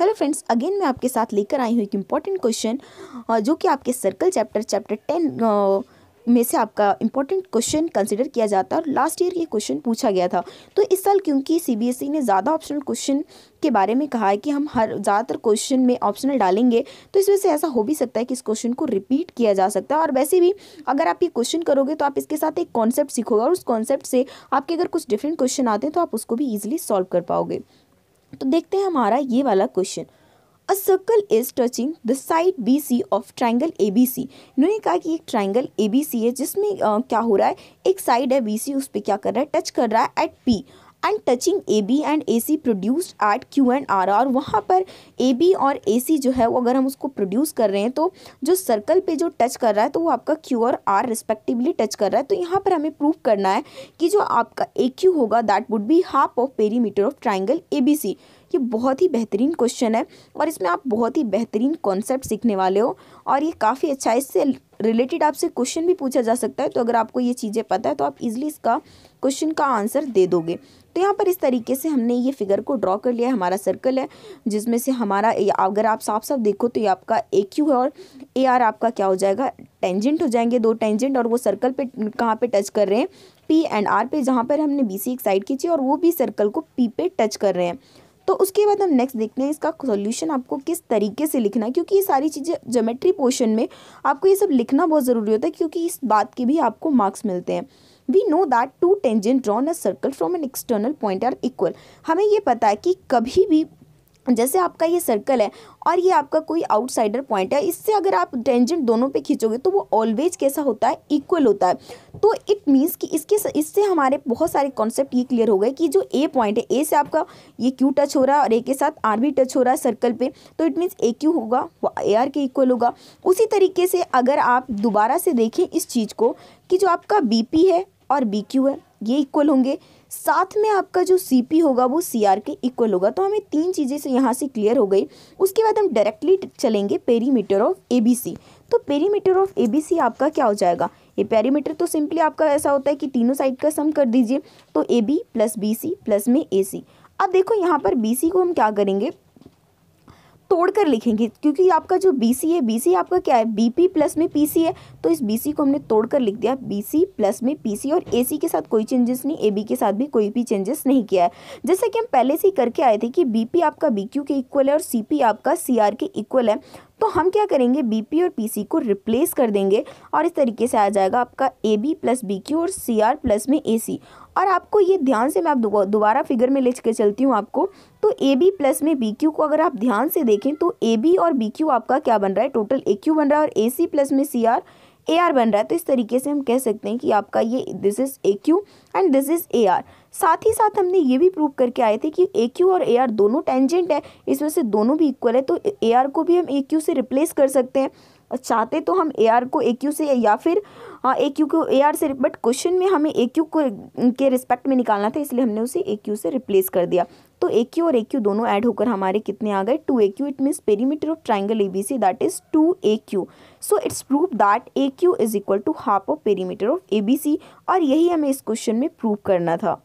hello friends again मैं आपके साथ लेकर आई हूँ एक इम्पॉर्टेंट क्वेश्चन जो कि आपके सर्कल चैप्टर चैप्टर टेन में से आपका इम्पॉर्टेंट क्वेश्चन कंसिडर किया जाता है और लास्ट ईयर ये क्वेश्चन पूछा गया था तो इस साल क्योंकि सीबीएसई e ने ज़्यादा ऑप्शनल क्वेश्चन के बारे में कहा है कि हम हर ज़्यादातर क्वेश्चन में ऑप्शनल डालेंगे तो इस वजह से ऐसा हो भी सकता है कि इस क्वेश्चन को रिपीट किया जा सकता है और वैसे भी अगर आप ये क्वेश्चन करोगे तो आप इसके साथ एक कॉन्सेप्ट सीखोगे और उस कॉन्सेप्ट से आपके अगर कुछ डिफरेंट क्वेश्चन आते हैं तो आप उसको भी ईजिली सॉल्व कर पाओगे तो देखते हैं हमारा ये वाला question a circle is touching the side B C of triangle A B C इन्होंने कहा कि एक ट्राइंगल ए बी सी है जिसमें क्या हो रहा है एक साइड है बी सी उस पर क्या कर रहा है टच कर रहा है at P and touching A B and A C produced at Q and R R वहाँ पर ए बी और ए सी जो है वो अगर हम उसको प्रोड्यूस कर रहे हैं तो जो सर्कल पे जो टच कर रहा है तो वो आपका क्यू और आर रिस्पेक्टिवली टच कर रहा है तो यहाँ पर हमें प्रूव करना है कि जो आपका ए क्यू होगा that would be half of perimeter of triangle A B C ये बहुत ही बेहतरीन क्वेश्चन है और इसमें आप बहुत ही बेहतरीन कॉन्सेप्ट सीखने वाले हो और ये काफ़ी अच्छा है इससे रिलेटेड आपसे क्वेश्चन भी पूछा जा सकता है तो अगर आपको ये चीज़ें पता है तो आप इजिली इसका क्वेश्चन का आंसर दे दोगे तो यहाँ पर इस तरीके से हमने ये फिगर को ड्रॉ कर लिया है हमारा सर्कल है जिसमें से हमारा अगर आप साफ साफ देखो तो ये आपका ए क्यू है और ए आर आपका क्या हो जाएगा टेंजेंट हो जाएंगे दो टेंजेंट और वो सर्कल पे कहाँ पे टच कर रहे हैं पी एंड आर पे जहाँ पर हमने बी सी एक साइड खींची और वो भी सर्कल को पी पे टच कर रहे हैं तो उसके बाद हम नेक्स्ट देखते हैं इसका सॉल्यूशन आपको किस तरीके से लिखना है क्योंकि ये सारी चीज़ें जोमेट्री पोर्शन में आपको ये सब लिखना बहुत ज़रूरी होता है क्योंकि इस बात के भी आपको मार्क्स मिलते हैं we know that two tangent drawn a circle from an external point are equal हमें ये पता है कि कभी भी जैसे आपका ये सर्कल है और ये आपका कोई आउटसाइडर पॉइंट है इससे अगर आप टेंजेंट दोनों पे खींचोगे तो वो ऑलवेज कैसा होता है इक्वल होता है तो इट मीन्स कि इसके इससे हमारे बहुत सारे कॉन्सेप्ट ये क्लियर हो गए कि जो ए पॉइंट है ए से आपका ये क्यू टच हो रहा है और ए के साथ आर भी टच हो रहा है सर्कल पर तो इट मीन्स ए क्यू होगा वो ए आर के इक्वल होगा उसी तरीके से अगर आप दोबारा से देखें इस चीज़ को कि जो आपका बी पी है और बी क्यू है ये इक्वल होंगे साथ में आपका जो सी पी होगा वो सी आर के इक्वल होगा तो हमें तीन चीज़ें से यहाँ से क्लियर हो गई उसके बाद हम डायरेक्टली चलेंगे perimeter of A B C तो perimeter of A B C आपका क्या हो जाएगा ये पेरीमीटर तो सिंपली आपका ऐसा होता है कि तीनों साइड का सम कर दीजिए तो A B plus B C plus में ए सी अब देखो यहाँ पर बी सी को हम क्या करेंगे तोड़ कर लिखेंगे क्योंकि आपका जो बी सी है बी सी आपका क्या है बी पी प्लस में पी सी है तो इस बी सी को हमने तोड़कर लिख दिया बी सी प्लस में पी सी और ए सी के साथ कोई चेंजेस नहीं ए बी के साथ भी कोई भी चेंजेस नहीं किया है जैसे कि हम पहले से ही करके आए थे कि बी पी आपका बी क्यू के इक्वल है और सी पी आपका सी आर के इक्वल है तो हम क्या करेंगे बी पी और पी सी को रिप्लेस कर देंगे और इस तरीके से आ जाएगा आपका A B plus B Q और सी आर प्लस में ए सी और आपको ये ध्यान से मैं आप दोबारा फिगर में ले कर चलती हूँ आपको तो ए बी प्लस में बी क्यू को अगर आप ध्यान से देखें तो ए बी और बी क्यू आपका क्या बन रहा है टोटल ए क्यू बन रहा है और ए सी प्लस में सी आर ए आर बन रहा है तो इस तरीके से हम कह सकते हैं कि आपका ये this is A Q and this is A R साथ ही साथ हमने ये भी प्रूव करके आए थे कि ए क्यू और ए आर दोनों टेंजेंट है इसमें से दोनों भी इक्वल है तो ए आर को भी हम ए क्यू से रिप्लेस कर सकते हैं चाहते तो हम ए आर को ए क्यू से या फिर ए हाँ, क्यू को ए आर से बट क्वेश्चन में हमें ए क्यू को के रिस्पेक्ट में निकालना था इसलिए हमने उसे ए क्यू से रिप्लेस कर दिया तो ए क्यू और ए क्यू दोनों ऐड होकर हमारे कितने आ गए two A Q it means perimeter of triangle A B C that is two A Q so it's prove that A Q is equal to half of perimeter of A B C और यही हमें इस question में prove करना था